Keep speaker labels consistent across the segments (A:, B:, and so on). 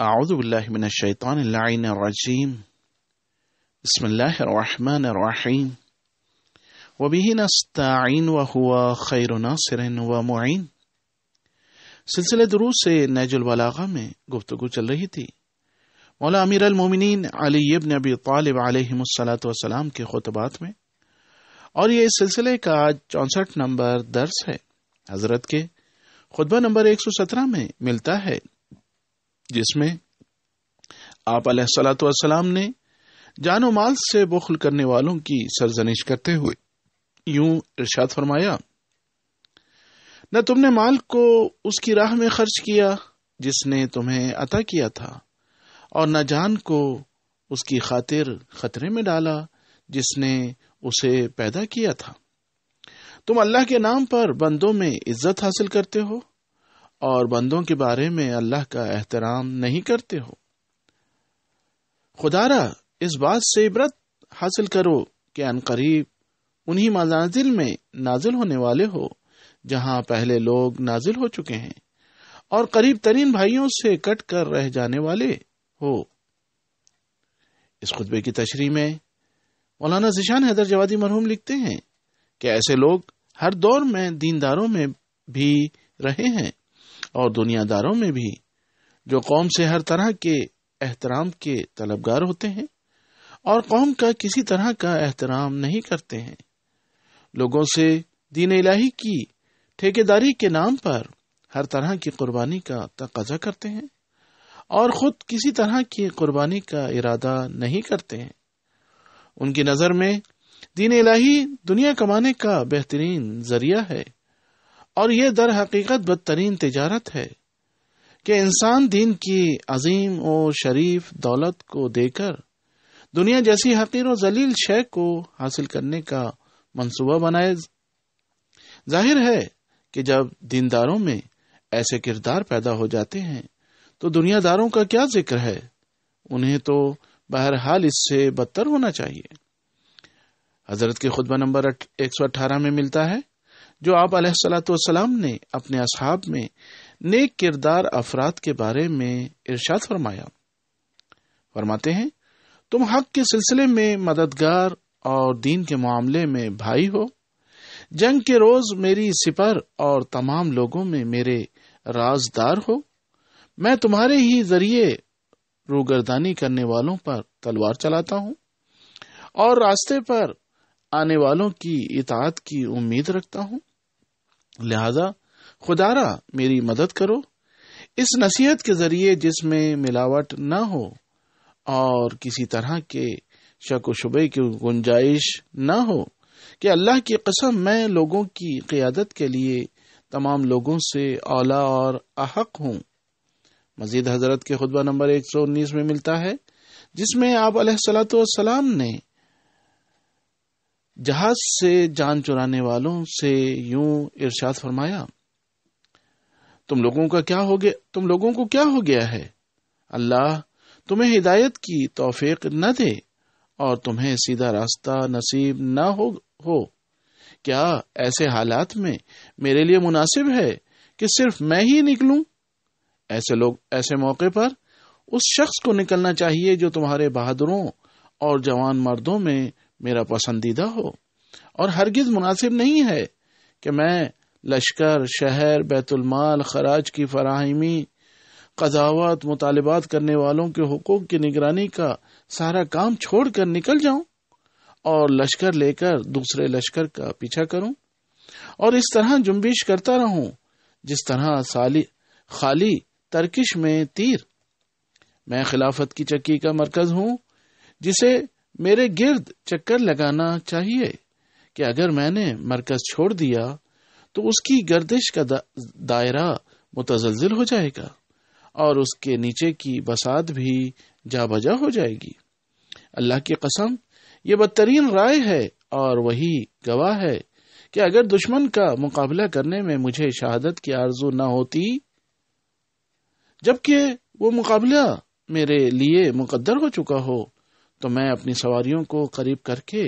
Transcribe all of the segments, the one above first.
A: أعوذ بالله من الشيطان اللعين الرجيم بسم الله الرحمن الرحيم وبه نستعين وهو خير ناصر ومعين सिलसिले दरूज से नैजुल बलागा में गुफ्तगु चल रही थी मौला अमीर अलमोमिन अली इब्न अबी तालिब अलैहिस्सलाम के खुतबात में और ये इस सिलसिले का चौसठ नंबर दर्ज है हजरत के खुतबा नंबर 117 में मिलता है जिसमें आप सलाम ने जानो माल से बुखल करने वालों की सरजनिश करते हुए यूं इर्शाद फरमाया न तुमने माल को उसकी राह में खर्च किया जिसने तुम्हें अता किया था और न जान को उसकी खातिर खतरे में डाला जिसने उसे पैदा किया था तुम अल्लाह के नाम पर बंदों में इज्जत हासिल करते हो और बंदों के बारे में अल्लाह का एहतराम नहीं करते हो खुदारा इस बात से इबरत हासिल करो कि अनकरीब उन्ही मनाजिल में नाजिल होने वाले हो जहां पहले लोग नाजिल हो चुके हैं और करीब तरीन भाइयों से कट कर रह जाने वाले हो इस खुतबे की तशरी में मौलाना जिशान हैदर जवादी मरहूम लिखते हैं कि ऐसे लोग हर दौर में दीनदारों में भी रहे हैं और दुनियादारों में भी जो कौम से हर तरह के एहतराम के तलबगार होते हैं और कौम का किसी तरह का एहतराम नहीं करते हैं लोगों से दीन इलाही की ठेकेदारी के नाम पर हर तरह की कुर्बानी का तकाजा करते हैं और खुद किसी तरह की कुर्बानी का इरादा नहीं करते हैं उनकी नज़र में दीन इलाही दुनिया कमाने का बेहतरीन जरिया है और ये दर हकीकत बदतरीन तजारत है कि इंसान दीन की अजीम और शरीफ दौलत को देकर दुनिया जैसी हकीर और जलील शय को हासिल करने का मनसूबा बनाए जाहिर है कि जब दीनदारों में ऐसे किरदार पैदा हो जाते हैं तो दुनियादारों का क्या जिक्र है उन्हें तो बहरहाल इससे बदतर होना चाहिए हजरत के खुदबा नंबर एक सौ अट्ठारह में मिलता है जो आप सलाम ने अपने असहाब में नेक किरदार अफराद के बारे में इर्शाद फरमाया फरमाते हैं तुम हक के सिलसिले में मददगार और दीन के मामले में भाई हो जंग के रोज मेरी सिपर और तमाम लोगों में मेरे राजदार हो मैं तुम्हारे ही जरिए रूगरदानी करने वालों पर तलवार चलाता हूँ और रास्ते पर आने वालों की इताद की उम्मीद रखता हूँ लिहाजा खुदारा मेरी मदद करो इस नसीहत के जरिए जिसमें मिलावट न हो और किसी तरह के शक शुबे की गुंजाइश न हो कि अल्लाह की कसम मैं लोगों की क़ियादत के लिए तमाम लोगों से औला और अहक हूँ मजीद हजरत के खुतबा नंबर एक सौ उन्नीस में मिलता है जिसमें आप सलाम ने जहाज से जान चुराने वालों से यूं इर्शाद फरमाया तुम लोगों का क्या हो गया तुम लोगों को क्या हो गया है अल्लाह तुम्हें हिदायत की तोफीक न दे और तुम्हें सीधा रास्ता नसीब न हो, हो क्या ऐसे हालात में मेरे लिए मुनासिब है कि सिर्फ मैं ही निकलूं ऐसे लोग ऐसे मौके पर उस शख्स को निकलना चाहिए जो तुम्हारे बहादुरों और जवान मर्दों में मेरा पसंदीदा हो और हरगिज मुनासिब नहीं है कि मैं लश्कर शहर बैतुलमाल खराज की फराहमी कदावत मुतालबात करने वालों के हकूक की निगरानी का सारा काम छोड़कर निकल जाऊं और लश्कर लेकर दूसरे लश्कर का पीछा करूं और इस तरह जुम्बिश करता रहूं जिस तरह साली खाली तर्किश में तीर मैं खिलाफत की चक्की का मरकज हूं जिसे मेरे गिर्द चक्कर लगाना चाहिए कि अगर मैंने मरकज छोड़ दिया तो उसकी गर्दिश का दा, दायरा मुतजलजिल हो जाएगा और उसके नीचे की बसात भी जा बजा हो जाएगी अल्लाह की कसम ये बदतरीन राय है और वही गवाह है कि अगर दुश्मन का मुकाबला करने में मुझे शहादत की आरजू न होती जबकि वो मुकाबला मेरे लिए मुकद्दर हो चुका हो तो मैं अपनी सवारियों को करीब करके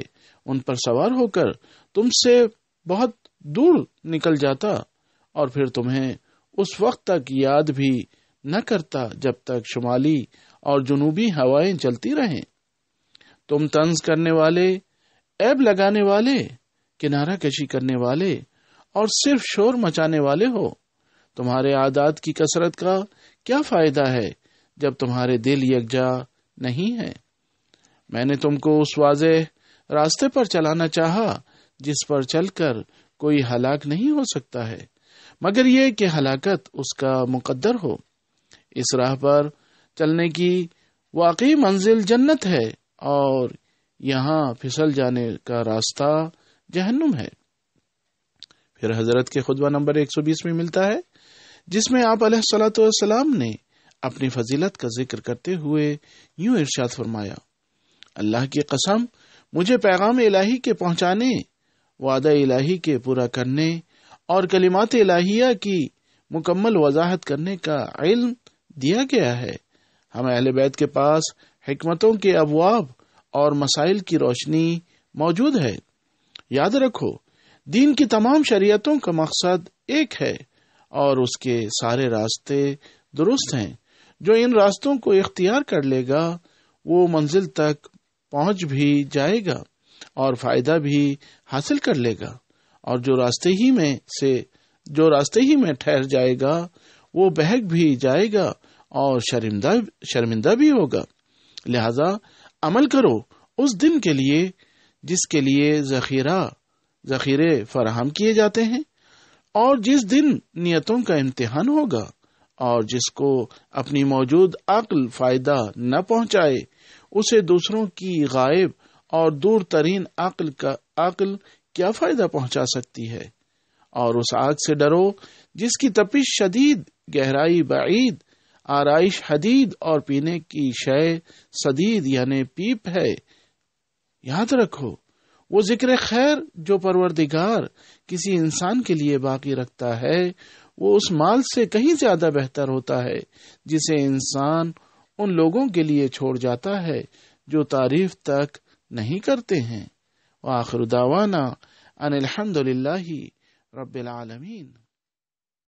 A: उन पर सवार होकर तुमसे बहुत दूर निकल जाता और फिर तुम्हें उस वक्त तक याद भी न करता जब तक शुमाली और जुनूबी हवाएं चलती रहें तुम तंज करने वाले ऐब लगाने वाले किनारा कशी करने वाले और सिर्फ शोर मचाने वाले हो तुम्हारे आदात की कसरत का क्या फायदा है जब तुम्हारे दिल यकजा नहीं है मैंने तुमको उस वाजे रास्ते पर चलाना चाहा जिस पर चलकर कोई हलाक नहीं हो सकता है मगर यह कि हलाकत उसका मुकद्दर हो इस राह पर चलने की वाकई मंजिल जन्नत है और यहाँ फिसल जाने का रास्ता जहन्नुम है फिर हजरत के खुदबा नंबर 120 में मिलता है जिसमें आप सलाम ने अपनी फजीलत का जिक्र करते हुए यूं इर्शाद फरमाया अल्लाह की कसम मुझे पैगाम इलाही के पहुंचाने वादा इलाही के पूरा करने और कलिमात इलाहिया की मुकम्मल वजाहत करने का इल्म दिया गया है हम अहल बैत के पास हमतों के अबवाब और मसाइल की रोशनी मौजूद है याद रखो दीन की तमाम शरीयतों का मकसद एक है और उसके सारे रास्ते दुरुस्त हैं जो इन रास्तों को इख्तियार कर लेगा वो मंजिल तक पहुंच भी जाएगा और फायदा भी हासिल कर लेगा और जो रास्ते ही में से जो रास्ते ही में ठहर जाएगा वो बहक भी जाएगा और शर्मिंदा शर्मिंदा भी होगा लिहाजा अमल करो उस दिन के लिए जिसके लिए जखीरा जखीरे फराहम किए जाते हैं और जिस दिन नियतों का इम्तिहान होगा और जिसको अपनी मौजूद अक्ल फायदा न पहुंचाए उसे दूसरों की गायब और दूर तरीन अक्ल का अकल क्या फायदा पहुंचा सकती है और उस आग से डरो जिसकी तपिश शदीद गहराई बाईद आरइश हदीद और पीने की शय सदीद यानी पीप है याद रखो वो जिक्र खैर जो परवरदिगार किसी इंसान के लिए बाकी रखता है वो उस माल से कहीं ज्यादा बेहतर होता है जिसे इंसान उन लोगों के लिए छोड़ जाता है जो तारीफ तक नहीं करते हैं आखिर दावाना अनिलहमदुल्ला रबीन